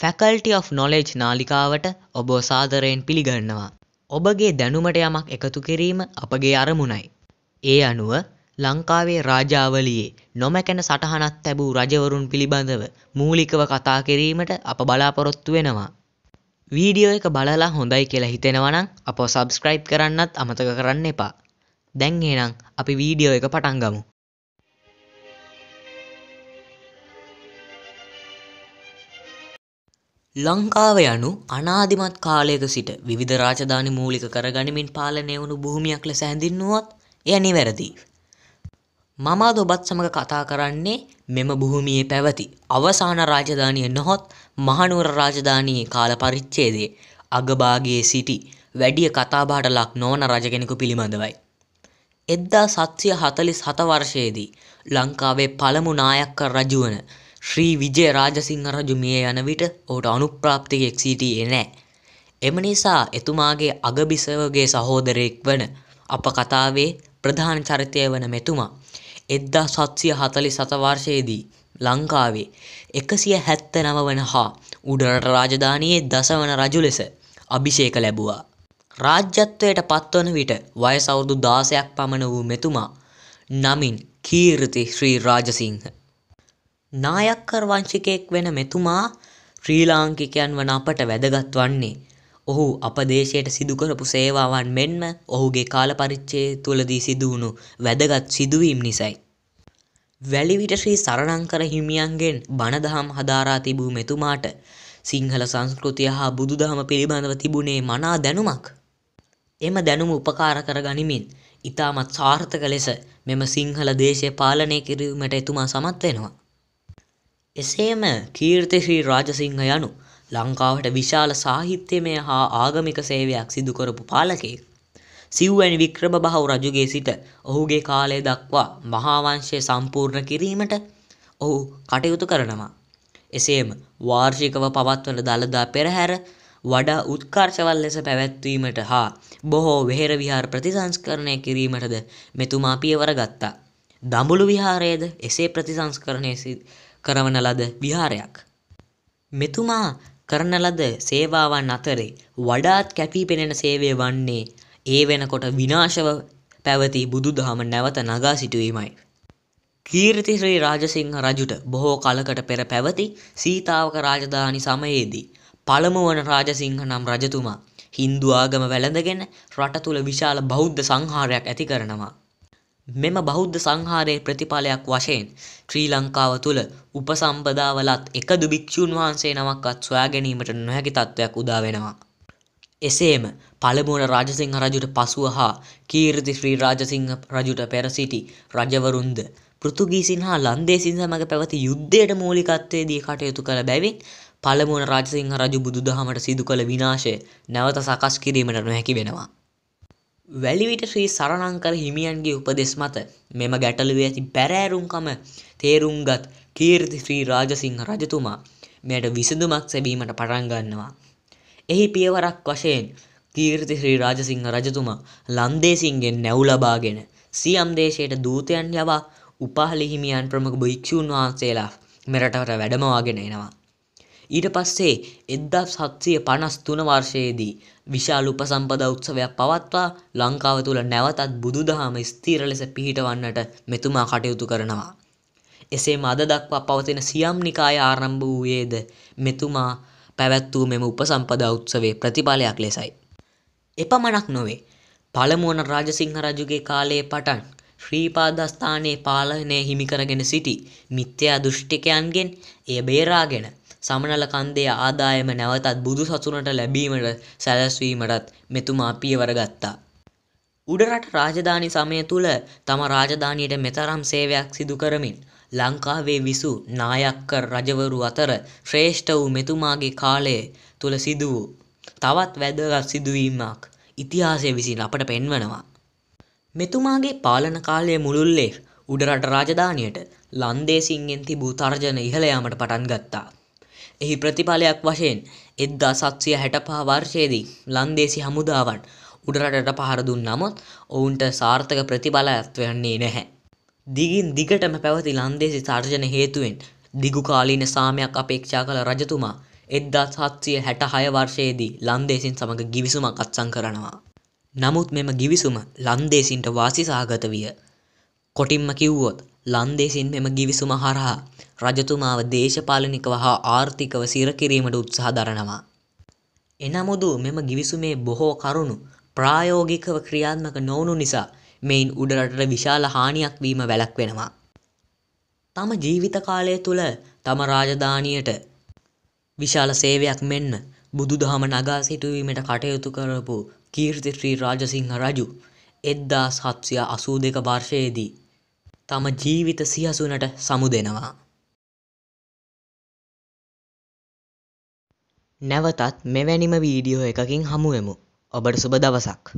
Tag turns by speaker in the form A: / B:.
A: Faculty of knowledge නාලිකාවට ඔබෝ සාදරයෙන් පිළිගන්නවා. ඔබගේ දැනුමට යමක් එකතු කිරීම අපගේ අරමුණයි. ඒ අනුව ලංකාවේ රාජාවලියේ නොමැකෙන සටහනක් තැබූ රජවරුන් පිළිබඳව මූලිකව කතා කිරීමට අප බලාපොරොත්තු වෙනවා. වීඩියෝ එක බලලා හොඳයි කියලා හිතෙනවනම් අපව සබස්ක්‍රයිබ් කරන්නත් අමතක කරන්න එපා. දැන් එහෙනම් අපි වීඩියෝ එක පටන් ගමු. ලංකාව යනු අනාදිමත් කාලයක සිට විධ රාජධානි මූලික කර ගනිමින් පාලනය වුණු භූමියක් ලෙස හැඳින්නුවත් එය නිවැරදි. මම අද ඔබත් සමඟ කතා කරන්නේ මෙම භූමියේ පැවති අවසාන රාජධානිය නොහොත් මහනුවර රාජධානයේ කාල පරිච්ඡේදයේ අගභාගයේ සිටි වැඩිය කතාබහට ලක් නොවන රජකෙනෙකු පිළිබඳවයි. එද්දා සත්සිය හතලිස් හත වර්ෂයේදී ලංකාවේ පළමු නායක්ක රජුවන ශ්‍රී විජය රාජසිංහ රජු මිය යන විට ඔහුට අනුප්‍රාප්තියෙක් සිටියේ නෑ. එම නිසා එතුමාගේ අගබිසවගේ සහෝදරයෙක් වන අප කතාවේ ප්‍රධාන චරිතය වන මෙතුමා. එද්දා සත්සිය හතලි සතවර්ශයේදී ලංකාවේ එකසිය හැත්ත නමවන හා උඩරට රාජධානයේ දසවන රජු ලෙස අභිෂේක ලැබුවා. රාජ්‍යත්වයට පත්වන විට වයසවුරුදු දාසයක් පමණ වූ මෙතුමා නමින් කීර්ති ශ්‍රී රාජසිංහ නායක්කර වංශිකයෙක් වෙන මෙතුමා ශ්‍රී ලාංකිකයන් වන අපට වැදගත් වන්නේ. ඔහු අප දේශයට සිදුකරපු සේවාවන් මෙන්ම ඔහුගේ කාලපරිච්චේ තුළදී සිදුවුණු වැදගත් සිදුවීම් නිසයි. වැලිවිට ශ්‍රී සරණංකර හිමියන්ගෙන් බණදහම් හදාරා තිබූ මෙතුමාට සිංහල සංස්කෘතිය හා බුදුදහම පිළිබඳව තිබුණේ මනා දැනුමක්. එම දැනුම උපකාර කර ගනිමින් ඉතාමත් සාර්ථක ලෙස මෙම සිංහල දේශය පාලනය කිරීමට එතුමා සමත් වෙනවා. එසේම කීර්ති ශ්‍රී රාජසිංහ යනු ලංකාවට විශාල සාහිත්‍යමය හා ආගමික සේවයක් සිදුකරපු පාලකයෙක්. සිව්වැනි වික්‍රම බහව් රජුගේ සිට ඔහුගේ කාලය දක්වා මහාවංශය සම්පූර්ණ කිරීමට ඔහු කටයුතු කරනවා. එසේම වාර්ෂිකව පවත්වන දළදා පෙරහැර වඩා උත්කර්ෂවල් ලෙස පැවැත්වීමට හා බොහෝ වෙහෙර විහාර ප්‍රතිසංස්කරණය කිරීමටද මෙතුමා පියවර ගත්තා. දඹුළු විහාරයේද එසේ ප්‍රතිසංස්කරණය කරවන ලද විහාරයක්. මෙතුමා කරන ලද සේවාවන් අතරේ වඩාත් කැපී පෙනෙන සේවය වන්නේ ඒ වෙනකොට විනාශව පැවති බුදුදහම නැවත නගා සිටුවීමයි. කීර්තිශ්‍රී රාජසිංහ රජුට බොහෝ කලකට පෙර පැවති සීතාවක රාජධානි සමයේදී පළමු වන රාජසිංහ නම් රජතුමා හින්දු ආගම වැළඳගෙන රට තුළ විශාල බෞද්ධ සංහාරයක් ඇති කරනවා. මෙම බෞද්ධ සංහාරයේ ප්‍රතිඵලයක් වශයෙන් ශ්‍රී ලංකාව තුළ උපසම්පදාවලත් එකදු භික්‍ෂූන් වහන්සේ නමක්වත් සොයා ගැනීමට නොහැකි තත්ත්වයක් උදා වෙනවා. එසේම පළමුුවන රාජසිංහ රජුට පසුව හා කීර්ති ශ්‍රී රාජසිංහ රජුට පැරසිටි රජවරුන්ද පෘතුගීසින් හා ලන්දේසින් සමඟ පැවති යුද්ධයට මූලිකත්වයේදී කටයුතු කළ බැවින් පළමුුවන රාජසිංහ රජු බුදුදහමට සිදු කළ විනාශය නැවත සකස් කිරීමට නොහැකි වෙනවා. වැලිවිට ශ්‍රී සරණංකර හිමියන්ගේ උපදෙස් මත මෙම ගැටලුවේ ඇති බැරෑරුම්කම තේරුම්ගත් කීර්ති ශ්‍රී රාජසිංහ රජතුමා මෙයට විසඳුමක් සැබීමට පටන් ගන්නවා. එහි පියවරක් වශයෙන් කීර්ති ශ්‍රී රාජසිංහ රජතුමා ලන්දේසින්ගෙන් නැව් ලබාගෙන සියම් දේශයට දූතයන් යවා උපාලි හිමියන් ප්‍රමුඛ භික්ෂූන් වහන්සේලා මෙරටට වැඩමවාගෙන එනවා. ඊට පස්සේ එද්දා සත්සය පනස් තුන වර්ෂයේදී විශාල උපසම්පද උත්සවයක් පවත්වා ලංකාව තුළ නැවතත් බුදුදහම ස්තීර ලෙස පිහිටවන්නට මෙතුමා කටයුතු කරනවා. එසේම අද දක්වා පවතින සියම් නිකාය ආරම්භ වූයේද මෙතුමා පැවැත්වූ මෙම උපසම්පදා උත්සවේ ප්‍රතිඵලයක් ලෙසයි. එපමණක් නොවේ. පළමුුවන රාජසිංහ රජුගේ කාලයේ පටන් ශ්‍රීපාදස්ථානයේ පාලනය හිමිකරගෙන සිටි මිත්‍යයා දෘෂ්ටිකයන්ගෙන් එය බේරාගෙන සමනල කන්දේ ආදායම නැවතත් බුදු සසුනට ලැබීමට සැලැස්වීමටත් මෙතුමා පියවර ගත්තා. උඩරට රාජධානි සමය තුළ තම රාජධානියට මෙතරම් සේවයක් සිදු කරමින් ලංකාවේ විසු නායක්කර් රජවරු අතර ශ්‍රේෂ්ඨ වූ මෙතුමාගේ කාලය තුළ සිදු වූ තවත් වැදගත් සිදුවීමක් ඉතිහාසය විසින් අපට පෙන්වනවා. මෙතුමාගේ පාලන කාලය මුළුල්ලේ උඩරට රාජධානියට ලන්දේසින්ගෙන් තිබූ තර්ජන ඉහළ යාමට පටන් ගත්තා. එහි ප්‍රතිඵලයක් වශයෙන් එද්දා සත්සිය හැටපහ වර්ෂයේදී ලන්දේසි හමුදාවන් උඩරටට පහර දුන් නමුත් ඔවුන්ට සාර්ථක ප්‍රතිඵලයක් වෙන්නේ නැහැ. දිගින් දිගටම පැවති ලන්දේසි තර්ජන හේතුවෙන් දිගු කාලීන සාමයක් අපේක්ෂා කළ රජතුමා එද්දා සත්සිය හැට හය වර්ෂයේදී ලන්දේසින් සමඟ ගිවිසුමක් අත්සං කරනවා. නමුත් මෙම ගිවිසුම ලන්දේසින්ට වාසිසාගත විය. කොටින්ම කිව්වොත් ලන්දේසින් මෙම ගිවිසුම හරහා රජතුමාව දේශපාලනිකව හා ආර්ථිකව සිරකිරීමට උත්සාහ දරනවා. එනමුදු මෙම ගිවිසුමේ බොහෝ කරුණු ප්‍රායෝගිකව ක්‍රියාත්මක නොවුණු නිසා මෙයින් උඩරටට විශාල හානියක් වීම වැළැක්වෙනවා. තම ජීවිත කාලය තුළ තම රාජධානියට විශාල සේවයක් මෙන්ම බුදුදහම නගා සිටුවීමට කටයුතු කරපු කීර්තිශ්‍රී රාජසිංහ රජු එද්දා සත්සිය අසූ දෙක වර්ෂයේදී තම ජීවිත සිහසුනට සමුදෙනවා. නැවතත් මෙවැනිම වීඩියෝ එකකින් හමුවෙමු. ඔබට සුබ දවසක්.